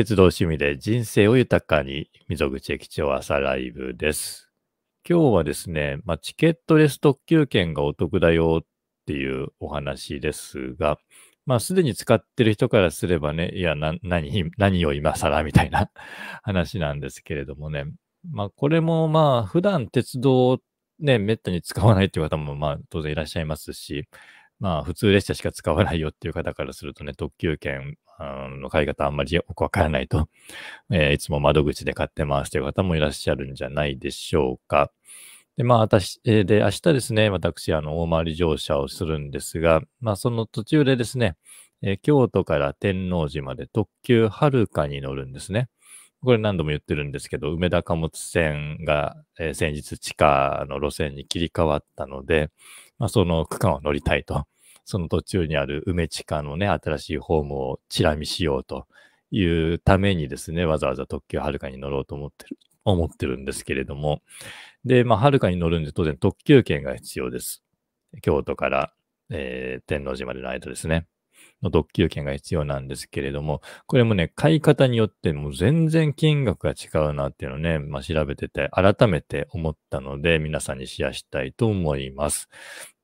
鉄道趣味で人生を豊かに、溝口駅長朝ライブです。今日はですね、まあ、チケットレス特急券がお得だよっていうお話ですが、まあ、すでに使ってる人からすればね、いや、な、何、何を今更みたいな 話なんですけれどもね。まあ、これもまあ、普段鉄道ね、めったに使わないっていう方もまあ、当然いらっしゃいますし、まあ普通列車しか使わないよっていう方からするとね、特急券の買い方あんまりよくわからないと、えー、いつも窓口で買ってますという方もいらっしゃるんじゃないでしょうか。で、まあ私、えー、で、明日ですね、私、あの、大回り乗車をするんですが、まあその途中でですね、えー、京都から天王寺まで特急はるかに乗るんですね。これ何度も言ってるんですけど、梅田貨物線が、えー、先日地下の路線に切り替わったので、まあ、その区間を乗りたいとその途中にある梅地下のね、新しいホームをチラ見しようというためにですね、わざわざ特急はるかに乗ろうと思ってる、思ってるんですけれども。で、まあ、はるかに乗るんで当然特急券が必要です。京都から、えー、天王寺までの間ですね。の特急券が必要なんですけれども、これもね、買い方によっても全然金額が違うなっていうのをね、まあ、調べてて改めて思ったので、皆さんにシェアしたいと思います。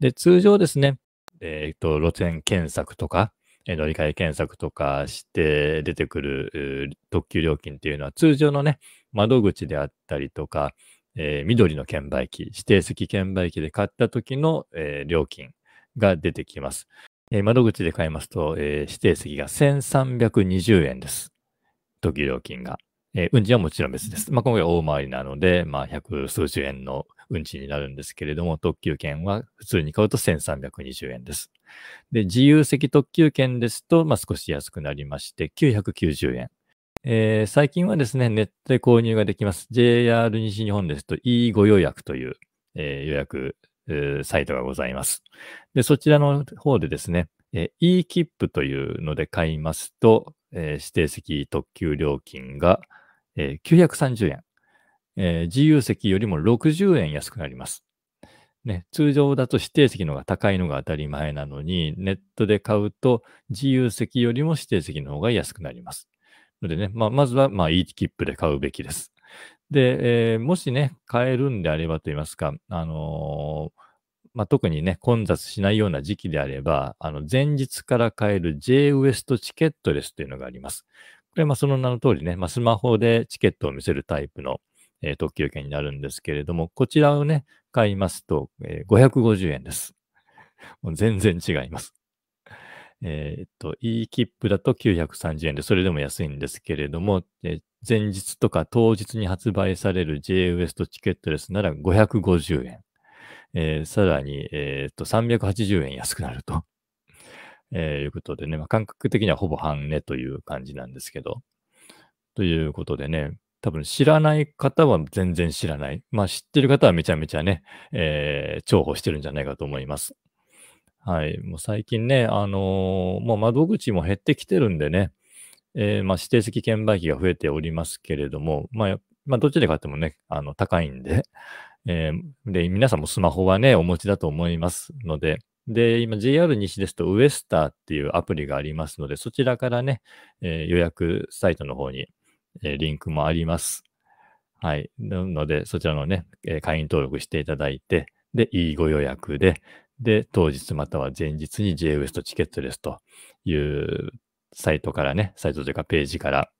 で、通常ですね、えっ、ー、と、路線検索とか、乗り換え検索とかして出てくる特急料金っていうのは通常のね、窓口であったりとか、えー、緑の券売機、指定席券売機で買った時の、えー、料金が出てきます。えー、窓口で買いますと、え指定席が1320円です。特急料金が。え運賃はもちろん別です。まあ、今回大回りなので、まあ、百数十円の運賃になるんですけれども、特急券は普通に買うと1320円です。で、自由席特急券ですと、まあ、少し安くなりまして、990円。えー、最近はですね、ネットで購入ができます。JR 西日本ですと、e ご予約という、えー、予約、えー、サイトがございます。で、そちらの方でですね、えー、e 切符というので買いますと、え指定席特急料金が、え930円。えー、自由席よりも60円安くなります。ね、通常だと指定席の方が高いのが当たり前なのに、ネットで買うと自由席よりも指定席の方が安くなります。のでね、まあ、まずは、まあ、いい切で買うべきです。で、えー、もしね、買えるんであればと言いますか、あのー、まあ、特にね、混雑しないような時期であれば、あの前日から買える J ウエストチケットレスというのがあります。これはまその名の通りね、まあ、スマホでチケットを見せるタイプの、えー、特急券になるんですけれども、こちらをね、買いますと、えー、550円です。もう全然違います。えー、っと、E 切符だと930円で、それでも安いんですけれども、えー、前日とか当日に発売される J ウエストチケットレスなら550円。えー、さらに、えー、っと、380円安くなると。えー、いうことでね、まあ、感覚的にはほぼ半値という感じなんですけど、ということでね、多分知らない方は全然知らない。まあ知ってる方はめちゃめちゃね、えー、重宝してるんじゃないかと思います。はい。もう最近ね、あのー、もう窓口も減ってきてるんでね、えー、まあ指定席券売機が増えておりますけれども、まあ、まあ、どっちで買ってもね、あの、高いんで、えー、で、皆さんもスマホはね、お持ちだと思いますので、で、今 JR 西ですとウエスターっていうアプリがありますので、そちらからね、えー、予約サイトの方にえリンクもあります。はい。なので、そちらのね、え会員登録していただいて、で、いいご予約で、で、当日または前日に JWEST チケットですというサイトからね、サイトというかページから、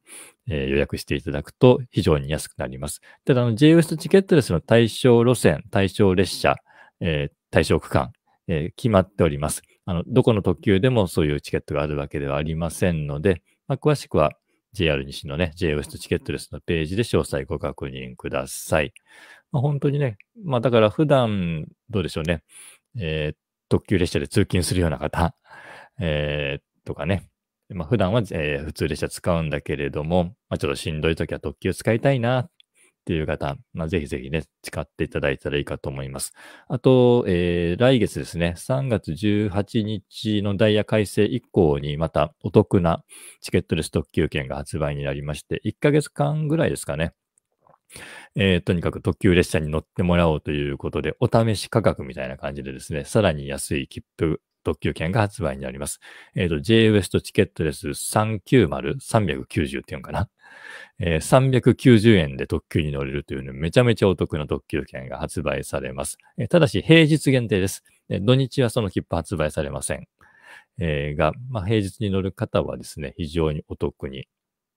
えー、予約していただくと非常に安くなります。ただ、JWEST チケットレスの対象路線、対象列車、えー、対象区間、えー、決まっております。あの、どこの特急でもそういうチケットがあるわけではありませんので、まあ、詳しくは、JR 西のね、j w s t チケットレスのページで詳細ご確認ください。まあ、本当にね、まあだから普段、どうでしょうね、えー、特急列車で通勤するような方、えー、とかね、まあ、普段は、えー、普通列車使うんだけれども、まあ、ちょっとしんどい時は特急使いたいなっていう方、まあ、ぜひぜひね、使っていただいたらいいかと思います。あと、えー、来月ですね、3月18日のダイヤ改正以降にまたお得なチケットレス特急券が発売になりまして、1ヶ月間ぐらいですかね。えー、とにかく特急列車に乗ってもらおうということで、お試し価格みたいな感じでですね、さらに安い切符特急券が発売になります。えっ、ー、と、J ウエストチケットレス390、390っていうのかな。えー、390円で特急に乗れるという、めちゃめちゃお得な特急券が発売されます。えー、ただし、平日限定です、えー、土日はその切符発売されません。えー、が、まあ、平日に乗る方はですね、非常にお得に。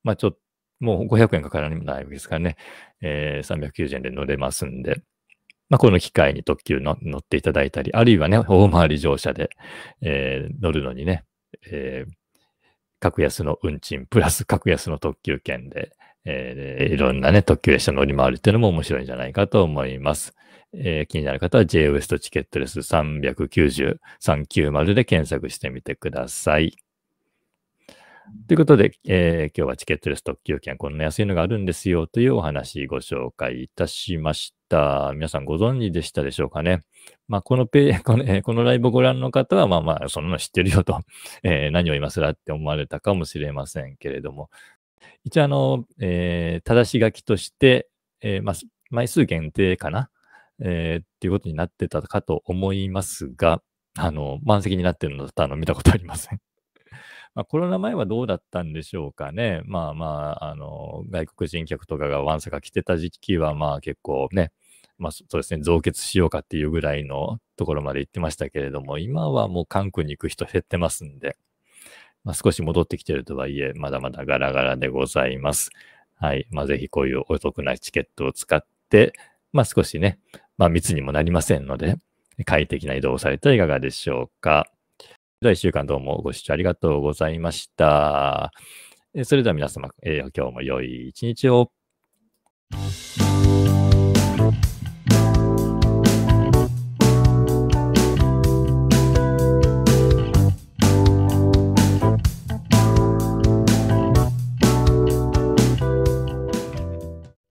まあ、ちょっと、もう500円かからないわけですからね、えー、390円で乗れますんで、まあ、この機会に特急の乗っていただいたり、あるいはね、大回り乗車で、えー、乗るのにね、えー、格安の運賃プラス 格安の特急券で、えー、いろんなね、特急列車乗り回りっていうのも面白いんじゃないかと思います。えー、気になる方は JWEST チケットレス390、390で検索してみてください。ということで、えー、今日はチケットレス特急券、こんな安いのがあるんですよというお話ご紹介いたしました。皆さんご存知でしたでしょうかね。まあ、このペ この、えこのライブをご覧の方は、まあまあ、そんなの知ってるよと、えー、何を今更って思われたかもしれませんけれども、一応、あの、えー、正し書きとして、えー、まあ、枚数限定かな、えー、っていうことになってたかと思いますが、あの、満席になってるのだあの、見たことありません。まあ、コロナ前はどうだったんでしょうかね。まあまあ、あの、外国人客とかがわんさか来てた時期は、まあ結構ね、まあそうですね、増結しようかっていうぐらいのところまで行ってましたけれども、今はもう関空に行く人減ってますんで、まあ、少し戻ってきてるとはいえ、まだまだガラガラでございます。はい。まあ、ぜひこういうお得なチケットを使って、まあ、少しね、まあ、密にもなりませんので、快適な移動をされてはいかがでしょうか。では、1週間どうもご視聴ありがとうございました。それでは皆様、えー、今日も良い一日を。